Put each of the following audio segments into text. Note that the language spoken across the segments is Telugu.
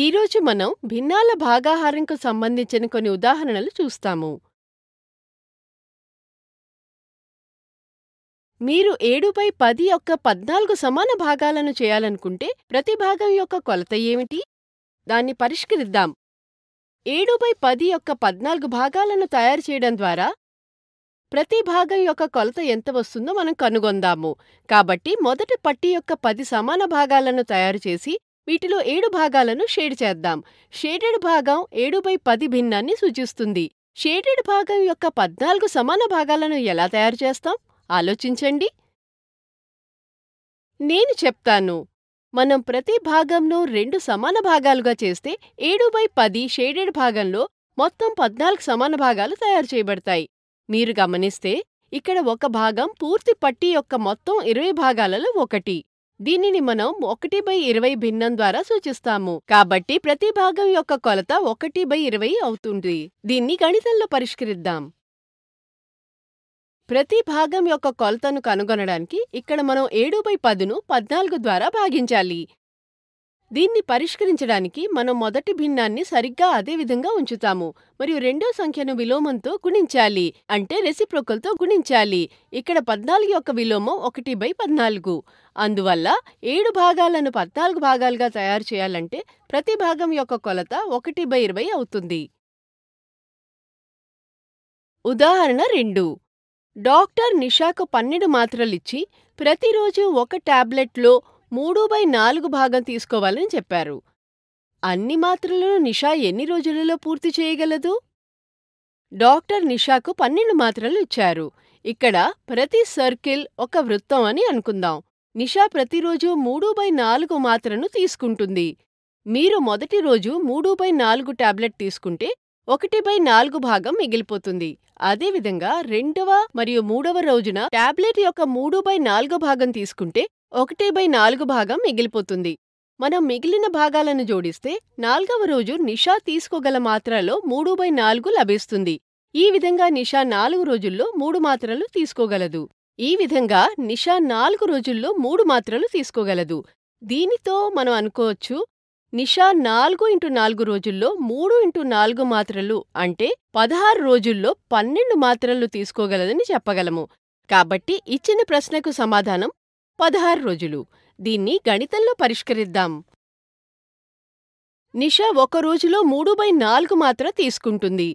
ఈరోజు మనం భిన్నాల భాగాహారంకు సంబంధించిన కొన్ని ఉదాహరణలు చూస్తాము మీరు ఏడుపై పది యొక్క పద్నాలుగు సమాన భాగాలను చేయాలనుకుంటే ప్రతి భాగం యొక్క కొలత ఏమిటి దాన్ని పరిష్కరిద్దాం ఏడుపై పది యొక్క పద్నాలుగు భాగాలను తయారు చేయడం ద్వారా ప్రతి భాగం యొక్క కొలత ఎంత వస్తుందో మనం కనుగొందాము కాబట్టి మొదటి పట్టి యొక్క పది సమాన భాగాలను తయారు చేసి వీటిలో ఏడు భాగాలను షేడ్ చేద్దాం షేడెడ్ భాగం ఏడు బై పది భిన్నాన్ని సూచిస్తుంది షేడెడ్ భాగం యొక్క పద్నాలుగు సమాన భాగాలను ఎలా తయారు చేస్తాం ఆలోచించండి నేను చెప్తాను మనం ప్రతి భాగంను రెండు సమాన భాగాలుగా చేస్తే ఏడు బై పది షేడెడ్ భాగంలో మొత్తం పద్నాలుగు సమాన భాగాలు తయారు చేయబడతాయి మీరు గమనిస్తే ఇక్కడ ఒక భాగం పూర్తి పట్టి యొక్క మొత్తం ఇరవై భాగాలలో ఒకటి దీనిని మనం ఒకటి బై ఇరవై భిన్నం ద్వారా సూచిస్తాము కాబట్టి ప్రతి భాగం యొక్క కొలత ఒకటి బై ఇరవై అవుతుంది దీన్ని గణితంలో పరిష్కరిద్దాం ప్రతి భాగం యొక్క కొలతను కనుగొనడానికి ఇక్కడ మనం ఏడు బై పదును పద్నాలుగు ద్వారా భాగించాలి దీన్ని పరిష్కరించడానికి మనం మొదటి భిన్నాన్ని సరిగ్గా అదే విధంగా ఉంచుతాము మరియు రెండో సంఖ్యను విలోమంతో గుణించాలి అంటే రెసిప్రోకల్తో గుణించాలి ఇక్కడ పద్నాలుగు యొక్క విలోమం ఒకటి బై పద్నాలుగు అందువల్ల ఏడు భాగాలను పద్నాలుగు భాగాలుగా తయారు చేయాలంటే ప్రతి భాగం యొక్క కొలత ఒకటి బై ఇరవై అవుతుంది ఉదాహరణ రెండు డాక్టర్ నిషాకు పన్నెండు మాత్రలిచ్చి ప్రతిరోజు ఒక టాబ్లెట్లో మూడు బై నాలుగు భాగం తీసుకోవాలని చెప్పారు అన్ని మాత్రలను నిషా ఎన్ని రోజులలో పూర్తి చేయగలదు డాక్టర్ నిషాకు పన్నెండు మాత్రలు ఇచ్చారు ఇక్కడ ప్రతి సర్కిల్ ఒక వృత్తం అని అనుకుందాం నిషా ప్రతిరోజు మూడు బై నాలుగు మాత్రను తీసుకుంటుంది మీరు మొదటి రోజు మూడు బై నాలుగు టాబ్లెట్ తీసుకుంటే ఒకటి బై నాలుగు భాగం మిగిలిపోతుంది అదేవిధంగా రెండవ మరియు మూడవ రోజున టాబ్లెట్ యొక్క మూడు బై నాలుగు భాగం తీసుకుంటే ఒకటి బై నాలుగు భాగం మిగిలిపోతుంది మనం మిగిలిన భాగాలను జోడిస్తే నాలుగవ రోజు నిషా తీసుకోగల మాత్రలో మూడు బై నాలుగు లభిస్తుంది ఈ విధంగా నిషా నాలుగు రోజుల్లో మూడు మాత్రలు తీసుకోగలదు ఈ విధంగా నిషా నాలుగు రోజుల్లో మూడు మాత్రలు తీసుకోగలదు దీనితో మనం అనుకోవచ్చు నిషా నాలుగు ఇంటూ నాలుగు రోజుల్లో మూడు ఇంటూ నాలుగు మాత్రలు అంటే పదహారు రోజుల్లో పన్నెండు మాత్రలు తీసుకోగలదని చెప్పగలము కాబట్టి ఇచ్చిన ప్రశ్నకు సమాధానం పదహారు రోజులు దీన్ని గణితంలో పరిష్కరిద్దాం నిషా ఒక రోజులో మూడు బై నాలుగు మాత్ర తీసుకుంటుంది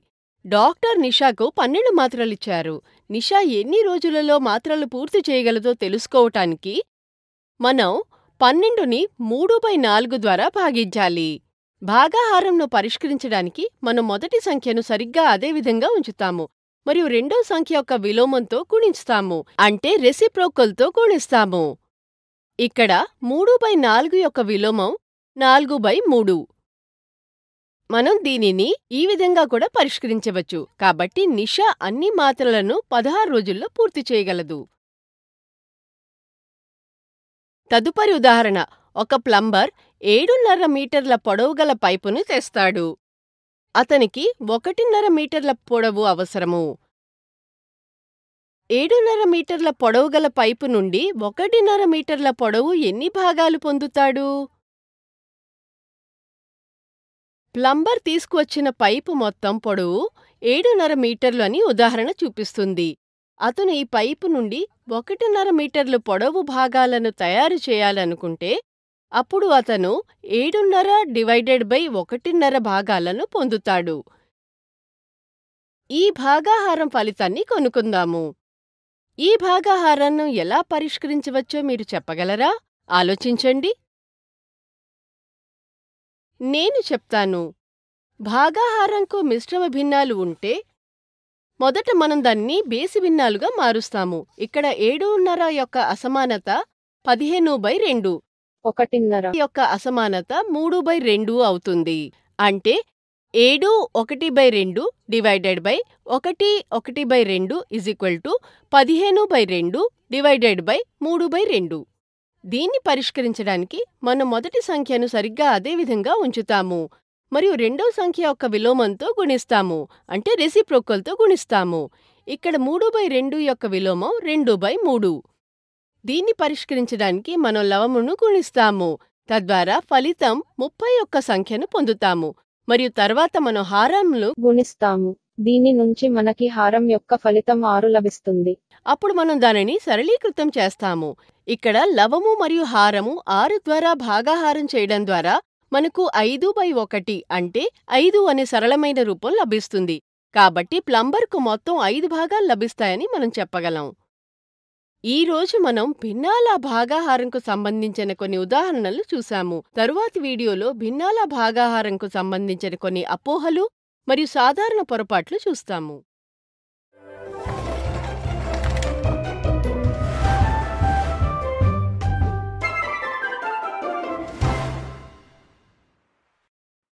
డాక్టర్ నిషాకు పన్నెండు మాత్రలిచ్చారు నిషా ఎన్ని రోజులలో మాత్రలు పూర్తి చేయగలదో తెలుసుకోవటానికి మనం పన్నెండుని మూడు బై నాలుగు ద్వారా భాగించాలి భాగాహారంను పరిష్కరించడానికి మనం మొదటి సంఖ్యను సరిగ్గా అదే విధంగా ఉంచుతాము మరియు రెండో సంఖ్య యొక్క విలోమంతో గుణిస్తాము అంటే రెసిప్రోకల్తో గుణిస్తాము ఇక్కడ మూడు బై నాలుగు యొక్క విలోమం నాలుగు బై మూడు మనం దీనిని ఈ విధంగా కూడా పరిష్కరించవచ్చు కాబట్టి నిషా అన్ని మాత్రలను పదహారు రోజుల్లో పూర్తి చేయగలదు తదుపరి ఉదాహరణ ఒక ప్లంబర్ ఏడున్నర మీటర్ల పొడవుగల పైపును తెస్తాడు అతనికి ఒకటిన్నర మీటర్ల పొడవు అవసరము ఏడున్నర మీటర్ల పొడవు గల పైపు నుండి ఒకటిన్నర మీటర్ల పొడవు ఎన్ని భాగాలు పొందుతాడు ప్లంబర్ తీసుకువచ్చిన పైపు మొత్తం పొడవు ఏడున్నర మీటర్లు అని ఉదాహరణ చూపిస్తుంది అతను ఈ పైపు నుండి ఒకటిన్నర మీటర్లు పొడవు భాగాలను తయారు చేయాలనుకుంటే అప్పుడు అతను ఏడున్నర డివైడెడ్ బై ఒకటిన్నర భాగాలను పొందుతాడు ఈ భాగాహారం ఫలితాన్ని కొనుక్కుందాము ఈ భాగాహారాన్ని ఎలా పరిష్కరించవచ్చో మీరు చెప్పగలరా ఆలోచించండి నేను చెప్తాను భాగాహారంకు మిశ్రమ భిన్నాలు ఉంటే మొదట మనం దాన్ని బేసి భిన్నాలుగా మారుస్తాము ఇక్కడ ఏడున్నర యొక్క అసమానత పదిహేను బై రెండు ఒకటిన్నర యొక్క అసమానత మూడు బై రెండు అవుతుంది అంటే ఏడు ఒకటి బై రెండు డివైడెడ్ బై ఒకటి ఒకటి బై రెండు ఇజ్ ఈక్వల్ టు పదిహేను బై రెండు డివైడెడ్ బై మూడు బై రెండు దీన్ని పరిష్కరించడానికి మనం మొదటి సంఖ్యను సరిగ్గా అదే విధంగా ఉంచుతాము మరియు రెండో సంఖ్య యొక్క విలోమంతో గుణిస్తాము అంటే రెసిప్రోకల్తో గుణిస్తాము ఇక్కడ మూడు బై రెండు యొక్క విలోమం రెండు బై మూడు దీన్ని పరిష్కరించడానికి మనం లవమును గుణిస్తాము తద్వారా ఫలితం ముప్పై ఒక్క సంఖ్యను పొందుతాము మరియు తర్వాత మనం హారంను గుణిస్తాము దీని నుంచి మనకి హారం యొక్క ఫలితం ఆరు లభిస్తుంది అప్పుడు మనం దానిని సరళీకృతం చేస్తాము ఇక్కడ లవము మరియు హారము ఆరు ద్వారా భాగాహారం చేయడం ద్వారా మనకు ఐదు బై ఒకటి అంటే ఐదు అనే సరళమైన రూపం లభిస్తుంది కాబట్టి ప్లంబర్కు మొత్తం ఐదు భాగాలు లభిస్తాయని మనం చెప్పగలం ఈరోజు మనం భిన్నాల భాగాహారంకు సంబంధించిన కొన్ని ఉదాహరణలు చూశాము తరువాతి వీడియోలో భిన్నాల భాగాహారంకు సంబంధించిన కొన్ని అపోహలు మరియు సాధారణ పొరపాట్లు చూస్తాము